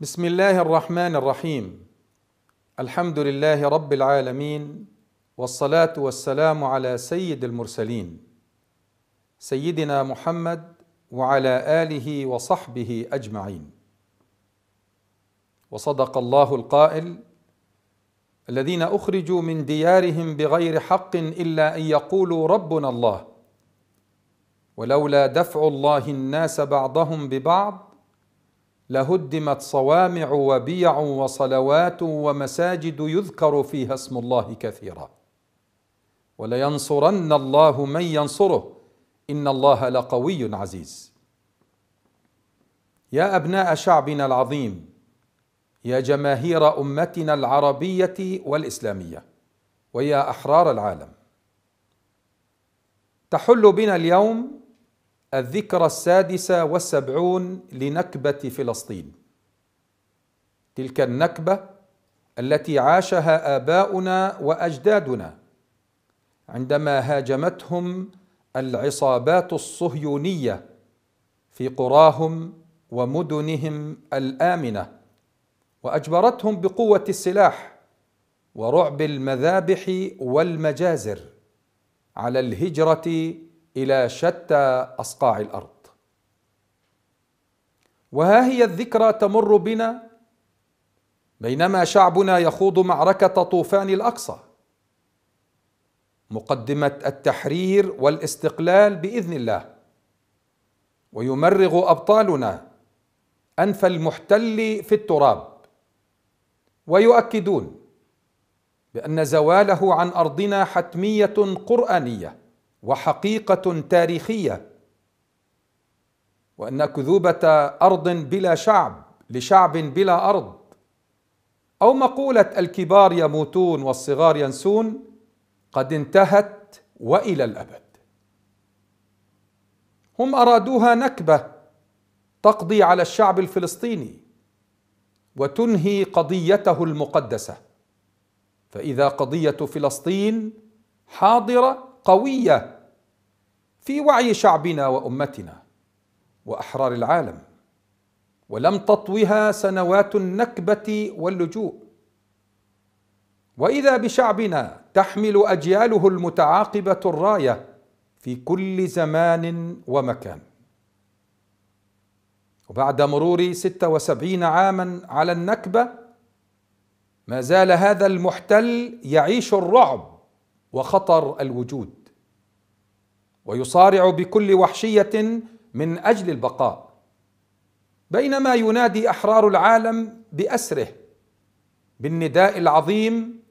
بسم الله الرحمن الرحيم الحمد لله رب العالمين والصلاه والسلام على سيد المرسلين سيدنا محمد وعلى اله وصحبه اجمعين وصدق الله القائل الذين اخرجوا من ديارهم بغير حق الا ان يقولوا ربنا الله ولولا دفع الله الناس بعضهم ببعض لهدمت صوامع وبيع وصلوات ومساجد يذكر فيها اسم الله كثيرا ولينصرن الله من ينصره ان الله لقوي عزيز يا ابناء شعبنا العظيم يا جماهير امتنا العربيه والاسلاميه ويا احرار العالم تحل بنا اليوم الذكرى السادسة والسبعون لنكبة فلسطين تلك النكبة التي عاشها آباؤنا وأجدادنا عندما هاجمتهم العصابات الصهيونية في قراهم ومدنهم الآمنة وأجبرتهم بقوة السلاح ورعب المذابح والمجازر على الهجرة الى شتى اصقاع الارض وها هي الذكرى تمر بنا بينما شعبنا يخوض معركه طوفان الاقصى مقدمه التحرير والاستقلال باذن الله ويمرغ ابطالنا انف المحتل في التراب ويؤكدون بان زواله عن ارضنا حتميه قرانيه وحقيقه تاريخيه وان كذوبه ارض بلا شعب لشعب بلا ارض او مقوله الكبار يموتون والصغار ينسون قد انتهت والى الابد هم ارادوها نكبه تقضي على الشعب الفلسطيني وتنهي قضيته المقدسه فاذا قضيه فلسطين حاضره قوية في وعي شعبنا وأمتنا وأحرار العالم ولم تطوها سنوات النكبة واللجوء واذا بشعبنا تحمل اجياله المتعاقبه الرايه في كل زمان ومكان وبعد مرور 76 عاما على النكبه ما زال هذا المحتل يعيش الرعب وخطر الوجود ويصارع بكل وحشيه من اجل البقاء بينما ينادي احرار العالم باسره بالنداء العظيم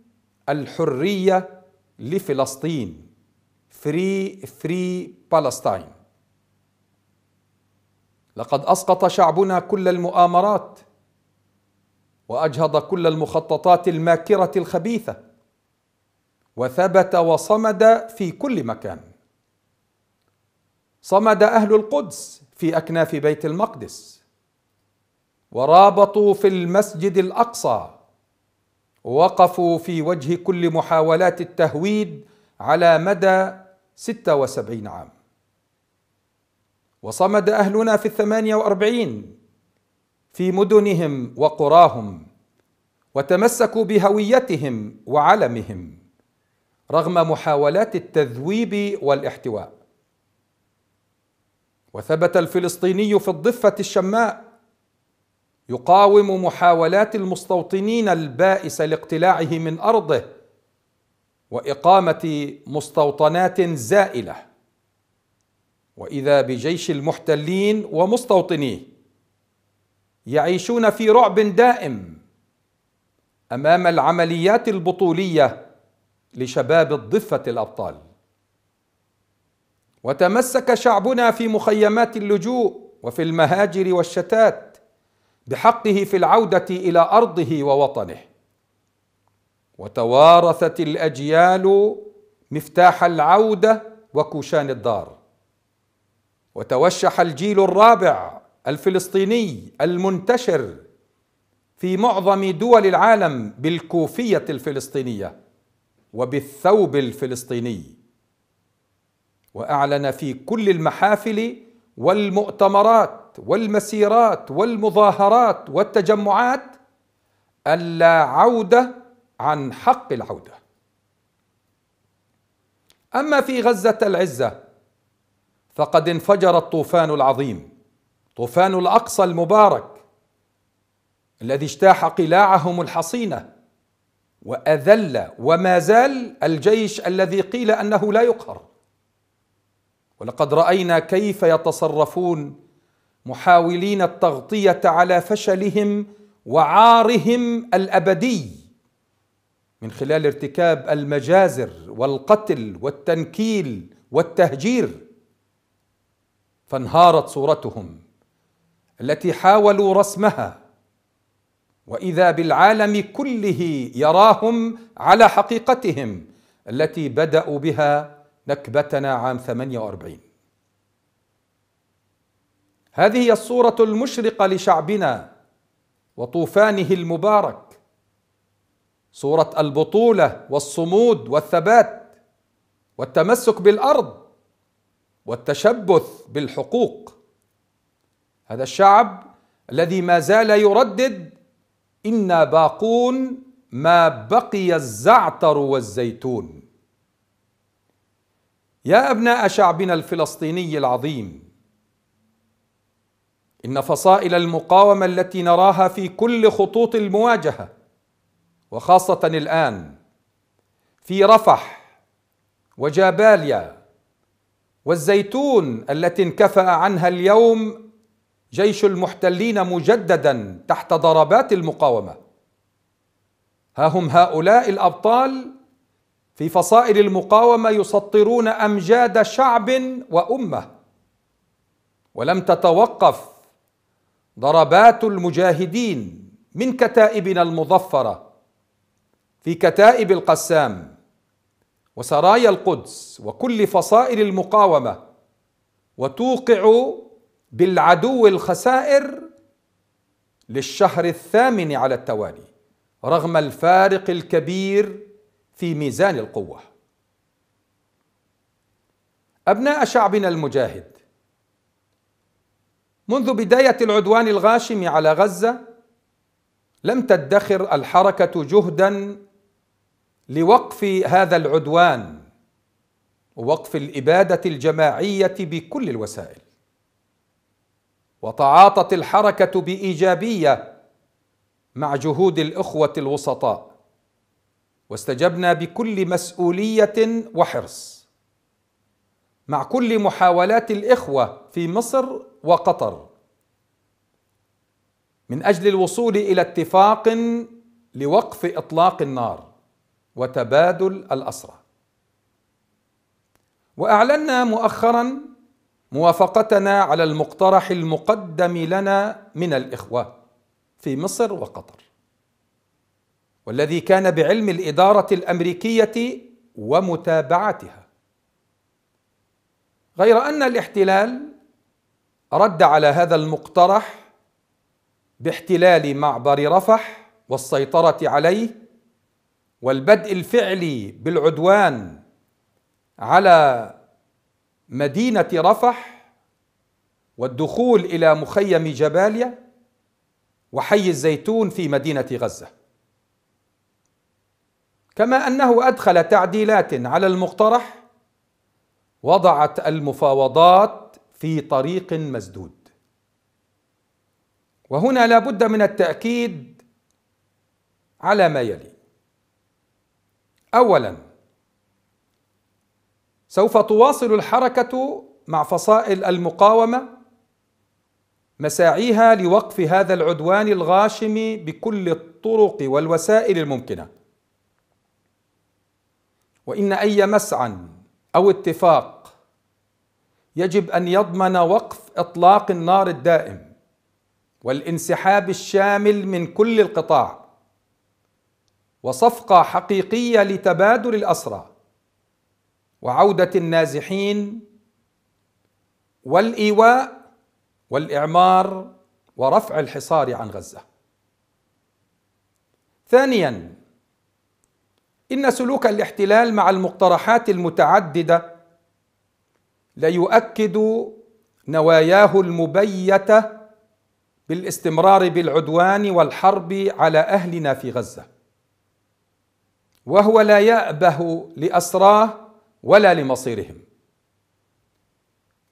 الحريه لفلسطين فري فري بالستاين لقد اسقط شعبنا كل المؤامرات واجهض كل المخططات الماكره الخبيثه وثبت وصمد في كل مكان صمد اهل القدس في اكناف بيت المقدس ورابطوا في المسجد الاقصى ووقفوا في وجه كل محاولات التهويد على مدى 76 عام وصمد أهلنا في الثمانية وأربعين في مدنهم وقراهم وتمسكوا بهويتهم وعلمهم رغم محاولات التذويب والاحتواء وثبت الفلسطيني في الضفه الشماء يقاوم محاولات المستوطنين البائسه لاقتلاعه من ارضه واقامه مستوطنات زائله واذا بجيش المحتلين ومستوطنيه يعيشون في رعب دائم امام العمليات البطوليه لشباب الضفة الأبطال وتمسك شعبنا في مخيمات اللجوء وفي المهاجر والشتات بحقه في العودة إلى أرضه ووطنه وتوارثت الأجيال مفتاح العودة وكوشان الدار وتوشح الجيل الرابع الفلسطيني المنتشر في معظم دول العالم بالكوفية الفلسطينية وبالثوب الفلسطيني واعلن في كل المحافل والمؤتمرات والمسيرات والمظاهرات والتجمعات الا عوده عن حق العوده اما في غزه العزه فقد انفجر الطوفان العظيم طوفان الاقصى المبارك الذي اجتاح قلاعهم الحصينه واذل وما زال الجيش الذي قيل انه لا يقهر ولقد راينا كيف يتصرفون محاولين التغطيه على فشلهم وعارهم الابدي من خلال ارتكاب المجازر والقتل والتنكيل والتهجير فانهارت صورتهم التي حاولوا رسمها واذا بالعالم كله يراهم على حقيقتهم التي بداوا بها نكبتنا عام 48 هذه هي الصوره المشرقه لشعبنا وطوفانه المبارك صوره البطوله والصمود والثبات والتمسك بالارض والتشبث بالحقوق هذا الشعب الذي ما زال يردد إنا باقون ما بقي الزعتر والزيتون يا أبناء شعبنا الفلسطيني العظيم إن فصائل المقاومة التي نراها في كل خطوط المواجهة وخاصة الآن في رفح وجباليا والزيتون التي انكفأ عنها اليوم جيش المحتلين مجددا تحت ضربات المقاومه ها هم هؤلاء الابطال في فصائل المقاومه يسطرون امجاد شعب وامه ولم تتوقف ضربات المجاهدين من كتائبنا المظفره في كتائب القسام وسرايا القدس وكل فصائل المقاومه وتوقع بالعدو الخسائر للشهر الثامن على التوالي رغم الفارق الكبير في ميزان القوه ابناء شعبنا المجاهد منذ بدايه العدوان الغاشم على غزه لم تدخر الحركه جهدا لوقف هذا العدوان ووقف الاباده الجماعيه بكل الوسائل وتعاطت الحركة بإيجابية مع جهود الإخوة الوسطاء واستجبنا بكل مسؤولية وحرص مع كل محاولات الإخوة في مصر وقطر من أجل الوصول إلى اتفاق لوقف إطلاق النار وتبادل الأسرى وأعلنا مؤخراً موافقتنا على المقترح المقدم لنا من الاخوه في مصر وقطر والذي كان بعلم الاداره الامريكيه ومتابعتها غير ان الاحتلال رد على هذا المقترح باحتلال معبر رفح والسيطره عليه والبدء الفعلي بالعدوان على مدينة رفح والدخول إلى مخيم جباليا وحي الزيتون في مدينة غزة كما أنه أدخل تعديلات على المقترح وضعت المفاوضات في طريق مسدود وهنا لا بد من التأكيد على ما يلي أولاً سوف تواصل الحركة مع فصائل المقاومة مساعيها لوقف هذا العدوان الغاشم بكل الطرق والوسائل الممكنة وإن أي مسعى أو اتفاق يجب أن يضمن وقف إطلاق النار الدائم والانسحاب الشامل من كل القطاع وصفقة حقيقية لتبادل الأسرى وعودة النازحين والإيواء والإعمار ورفع الحصار عن غزة ثانيا إن سلوك الاحتلال مع المقترحات المتعددة ليؤكد نواياه المبيته بالاستمرار بالعدوان والحرب على اهلنا في غزه وهو لا يابه لاسراه ولا لمصيرهم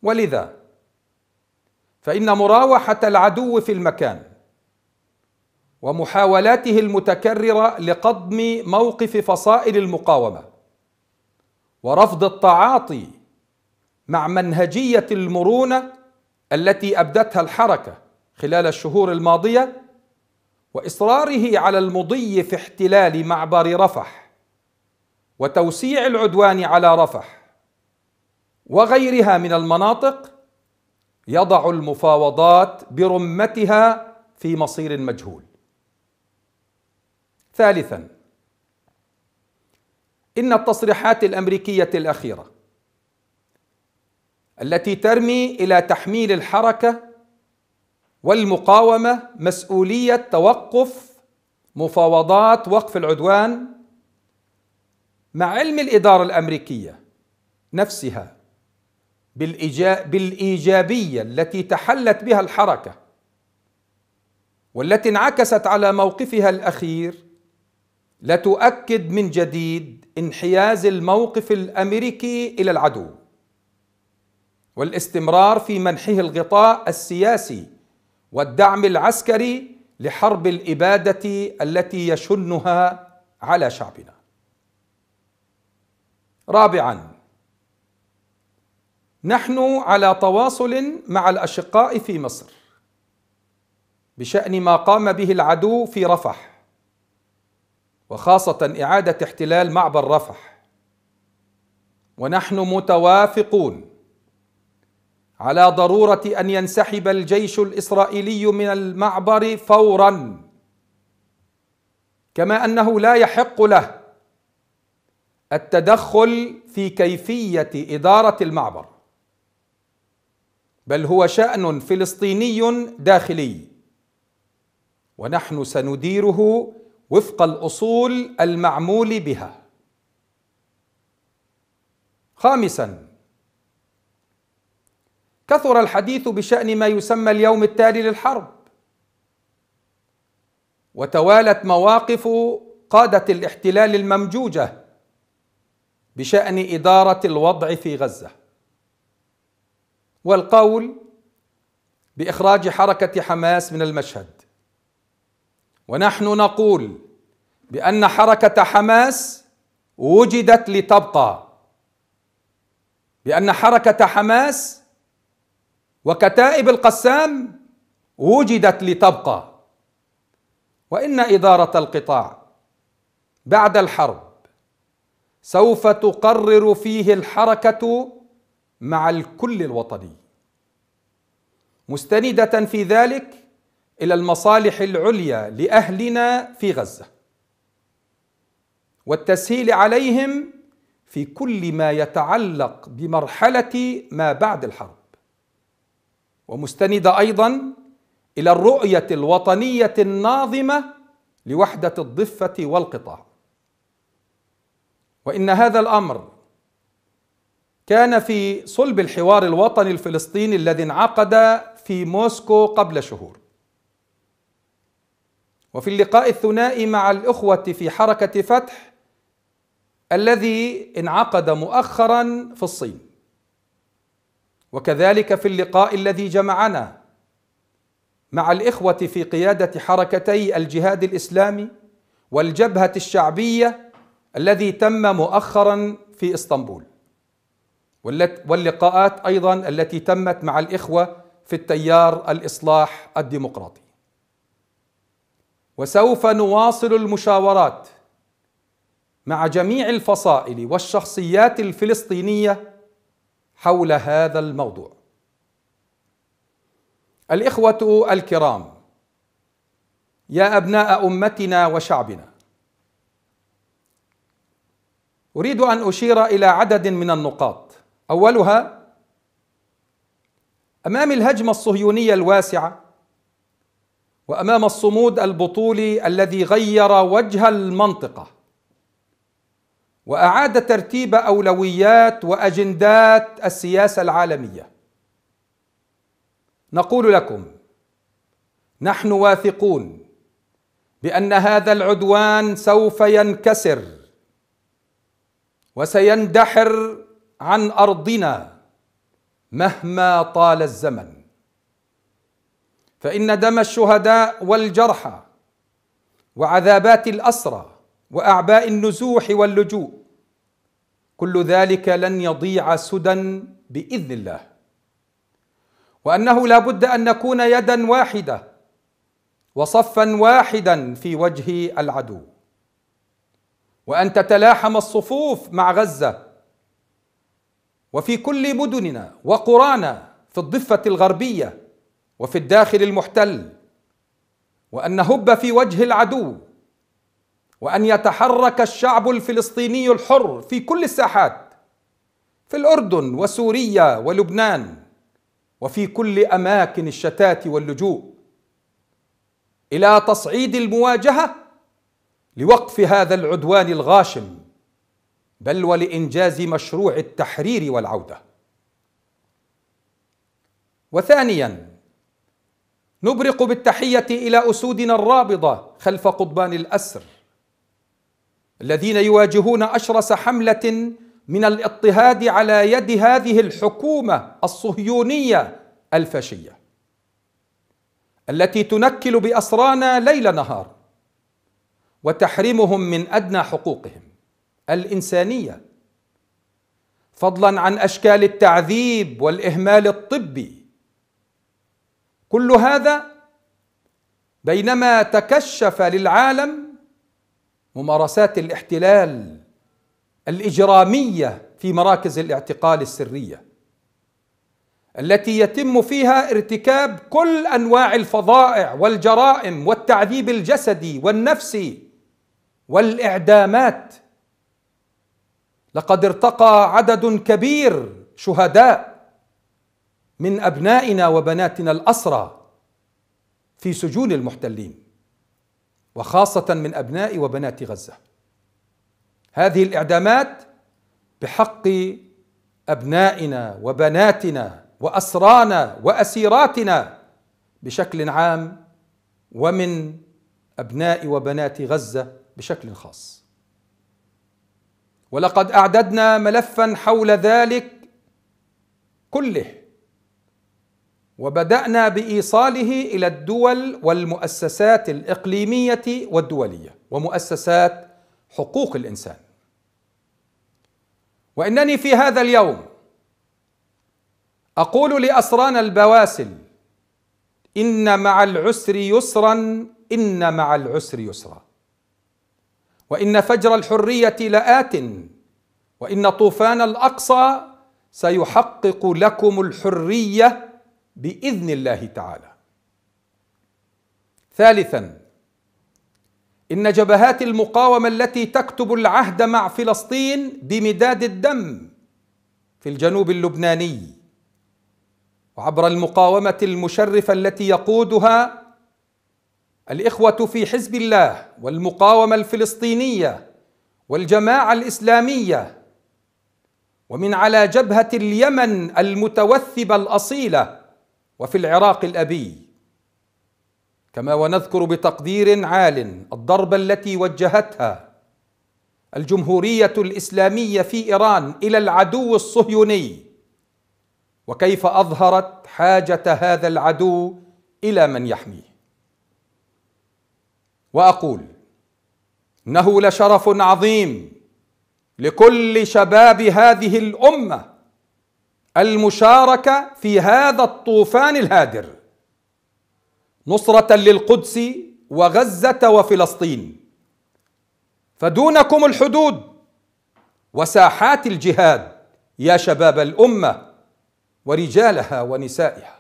ولذا فان مراوحه العدو في المكان ومحاولاته المتكرره لقضم موقف فصائل المقاومه ورفض التعاطي مع منهجيه المرونه التي ابدتها الحركه خلال الشهور الماضيه واصراره على المضي في احتلال معبر رفح وتوسيع العدوان على رفح وغيرها من المناطق يضع المفاوضات برمتها في مصير مجهول ثالثا ان التصريحات الامريكيه الاخيره التي ترمي الى تحميل الحركه والمقاومه مسؤوليه توقف مفاوضات وقف العدوان مع علم الإدارة الأمريكية نفسها بالإيجابية التي تحلت بها الحركة والتي انعكست على موقفها الأخير لتؤكد من جديد انحياز الموقف الأمريكي إلى العدو والاستمرار في منحه الغطاء السياسي والدعم العسكري لحرب الإبادة التي يشنها على شعبنا رابعا نحن على تواصل مع الاشقاء في مصر بشان ما قام به العدو في رفح وخاصه اعاده احتلال معبر رفح ونحن متوافقون على ضروره ان ينسحب الجيش الاسرائيلي من المعبر فورا كما انه لا يحق له التدخل في كيفية إدارة المعبر بل هو شأن فلسطيني داخلي ونحن سنديره وفق الأصول المعمول بها خامساً كثر الحديث بشأن ما يسمى اليوم التالي للحرب وتوالت مواقف قادة الاحتلال الممجوجة بشأن إدارة الوضع في غزة والقول بإخراج حركة حماس من المشهد ونحن نقول بأن حركة حماس وجدت لتبقى بأن حركة حماس وكتائب القسام وجدت لتبقى وإن إدارة القطاع بعد الحرب سوف تقرر فيه الحركة مع الكل الوطني مستندة في ذلك إلى المصالح العليا لأهلنا في غزة والتسهيل عليهم في كل ما يتعلق بمرحلة ما بعد الحرب ومستندة أيضا إلى الرؤية الوطنية الناظمة لوحدة الضفة والقطاع وان هذا الامر كان في صلب الحوار الوطني الفلسطيني الذي انعقد في موسكو قبل شهور وفي اللقاء الثنائي مع الاخوه في حركه فتح الذي انعقد مؤخرا في الصين وكذلك في اللقاء الذي جمعنا مع الاخوه في قياده حركتي الجهاد الاسلامي والجبهه الشعبيه الذي تم مؤخرا في اسطنبول واللقاءات ايضا التي تمت مع الاخوه في التيار الاصلاح الديمقراطي وسوف نواصل المشاورات مع جميع الفصائل والشخصيات الفلسطينيه حول هذا الموضوع الاخوه الكرام يا ابناء امتنا وشعبنا أريد أن أشير إلى عدد من النقاط أولها أمام الهجمة الصهيونية الواسعة وأمام الصمود البطولي الذي غير وجه المنطقة وأعاد ترتيب أولويات وأجندات السياسة العالمية نقول لكم نحن واثقون بأن هذا العدوان سوف ينكسر وسيندحر عن ارضنا مهما طال الزمن فان دم الشهداء والجرحى وعذابات الاسرى واعباء النزوح واللجوء كل ذلك لن يضيع سدى باذن الله وانه لا بد ان نكون يدا واحده وصفا واحدا في وجه العدو وأن تتلاحم الصفوف مع غزة وفي كل مدننا وقرانا في الضفة الغربية وفي الداخل المحتل وأن نهب في وجه العدو وأن يتحرك الشعب الفلسطيني الحر في كل الساحات في الأردن وسوريا ولبنان وفي كل أماكن الشتات واللجوء إلى تصعيد المواجهة لوقف هذا العدوان الغاشم بل ولانجاز مشروع التحرير والعوده وثانيا نبرق بالتحيه الى اسودنا الرابضه خلف قضبان الاسر الذين يواجهون اشرس حمله من الاضطهاد على يد هذه الحكومه الصهيونيه الفاشيه التي تنكل باسرانا ليل نهار وتحريمهم من ادنى حقوقهم الانسانيه فضلا عن اشكال التعذيب والاهمال الطبي كل هذا بينما تكشف للعالم ممارسات الاحتلال الاجراميه في مراكز الاعتقال السريه التي يتم فيها ارتكاب كل انواع الفظائع والجرائم والتعذيب الجسدي والنفسي والاعدامات لقد ارتقى عدد كبير شهداء من ابنائنا وبناتنا الاسرى في سجون المحتلين وخاصه من ابناء وبنات غزه هذه الاعدامات بحق ابنائنا وبناتنا واسرانا واسيراتنا بشكل عام ومن ابناء وبنات غزه بشكل خاص ولقد اعددنا ملفا حول ذلك كله وبدانا بايصاله الى الدول والمؤسسات الاقليميه والدوليه ومؤسسات حقوق الانسان وانني في هذا اليوم اقول لاسرانا البواسل ان مع العسر يسرا ان مع العسر يسرا وإن فجر الحرية لآتٍ وإن طوفان الأقصى سيحقق لكم الحرية بإذن الله تعالى. ثالثا إن جبهات المقاومة التي تكتب العهد مع فلسطين بمداد الدم في الجنوب اللبناني وعبر المقاومة المشرفة التي يقودها الاخوه في حزب الله والمقاومه الفلسطينيه والجماعه الاسلاميه ومن على جبهه اليمن المتوثبه الاصيله وفي العراق الابي كما ونذكر بتقدير عال الضربه التي وجهتها الجمهوريه الاسلاميه في ايران الى العدو الصهيوني وكيف اظهرت حاجه هذا العدو الى من يحميه واقول انه لشرف عظيم لكل شباب هذه الامه المشاركه في هذا الطوفان الهادر نصره للقدس وغزه وفلسطين فدونكم الحدود وساحات الجهاد يا شباب الامه ورجالها ونسائها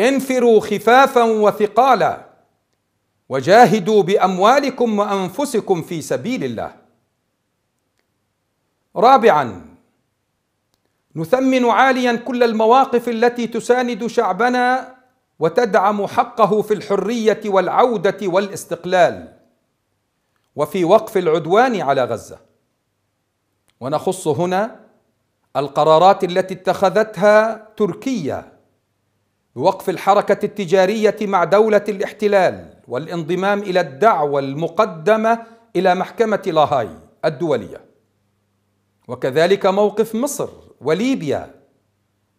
انفروا خفافا وثقالا وجاهدوا باموالكم وانفسكم في سبيل الله رابعا نثمن عاليا كل المواقف التي تساند شعبنا وتدعم حقه في الحريه والعوده والاستقلال وفي وقف العدوان على غزه ونخص هنا القرارات التي اتخذتها تركيا بوقف الحركة التجارية مع دولة الاحتلال والانضمام إلى الدعوة المقدمة إلى محكمة لاهاي الدولية وكذلك موقف مصر وليبيا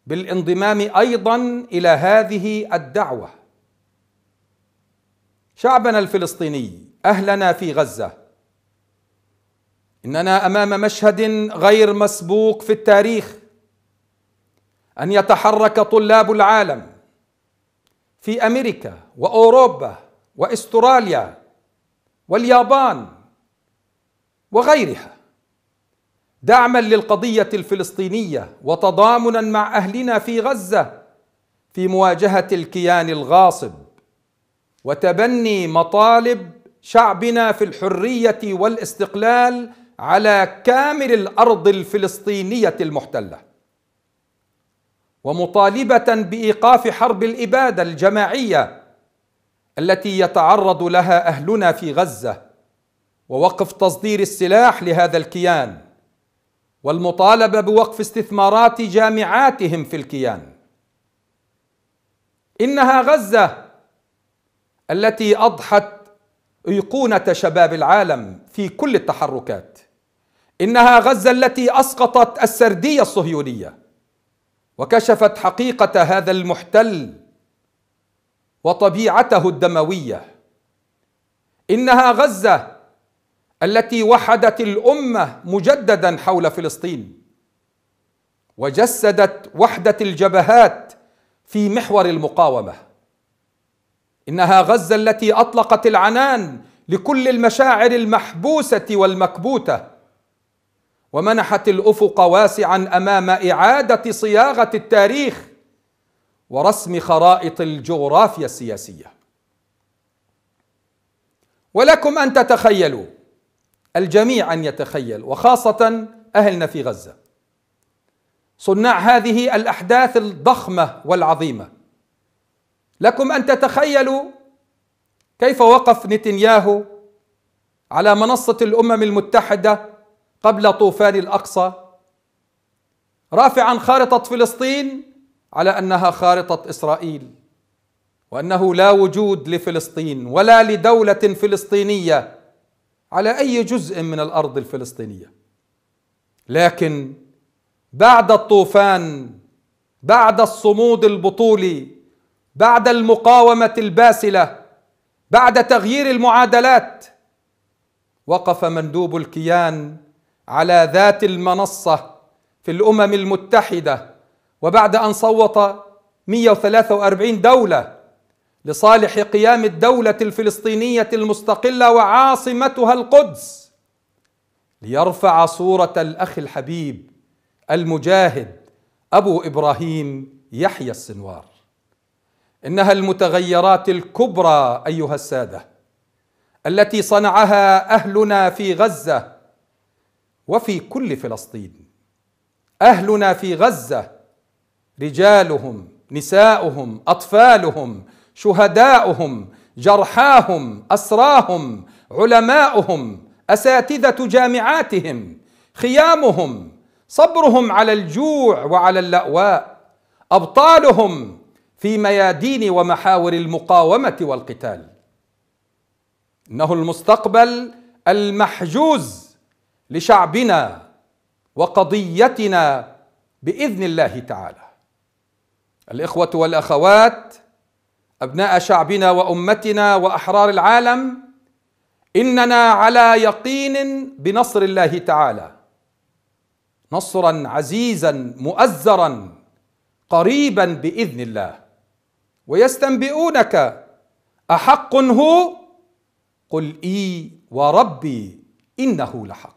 بالانضمام أيضا إلى هذه الدعوة شعبنا الفلسطيني أهلنا في غزة إننا أمام مشهد غير مسبوق في التاريخ أن يتحرك طلاب العالم في امريكا واوروبا واستراليا واليابان وغيرها دعما للقضيه الفلسطينيه وتضامنا مع اهلنا في غزه في مواجهه الكيان الغاصب وتبني مطالب شعبنا في الحريه والاستقلال على كامل الارض الفلسطينيه المحتله ومطالبه بايقاف حرب الاباده الجماعيه التي يتعرض لها اهلنا في غزه ووقف تصدير السلاح لهذا الكيان والمطالبه بوقف استثمارات جامعاتهم في الكيان انها غزه التي اضحت ايقونه شباب العالم في كل التحركات انها غزه التي اسقطت السرديه الصهيونيه وكشفت حقيقه هذا المحتل وطبيعته الدمويه انها غزه التي وحدت الامه مجددا حول فلسطين وجسدت وحده الجبهات في محور المقاومه انها غزه التي اطلقت العنان لكل المشاعر المحبوسه والمكبوته ومنحت الافق واسعا امام اعاده صياغه التاريخ ورسم خرائط الجغرافيا السياسيه ولكم ان تتخيلوا الجميع ان يتخيل وخاصه اهلنا في غزه صناع هذه الاحداث الضخمه والعظيمه لكم ان تتخيلوا كيف وقف نتنياهو على منصه الامم المتحده قبل طوفان الاقصى رافعا خارطه فلسطين على انها خارطه اسرائيل وانه لا وجود لفلسطين ولا لدوله فلسطينيه على اي جزء من الارض الفلسطينيه لكن بعد الطوفان بعد الصمود البطولي بعد المقاومه الباسله بعد تغيير المعادلات وقف مندوب الكيان على ذات المنصة في الأمم المتحدة وبعد أن صوت 143 دولة لصالح قيام الدولة الفلسطينية المستقلة وعاصمتها القدس ليرفع صورة الأخ الحبيب المجاهد أبو إبراهيم يحيى السنوار إنها المتغيرات الكبرى أيها السادة التي صنعها أهلنا في غزة وفي كل فلسطين اهلنا في غزه رجالهم نساؤهم اطفالهم شهداؤهم جرحاهم اسراهم علماؤهم اساتذه جامعاتهم خيامهم صبرهم على الجوع وعلى اللأواء أبطالهم في ميادين ومحاور المقاومة والقتال إنه المستقبل المحجوز لشعبنا وقضيتنا باذن الله تعالى الاخوه والاخوات ابناء شعبنا وامتنا واحرار العالم اننا على يقين بنصر الله تعالى نصرا عزيزا مؤزرا قريبا باذن الله ويستنبئونك احق هو قل اي وربي انه لحق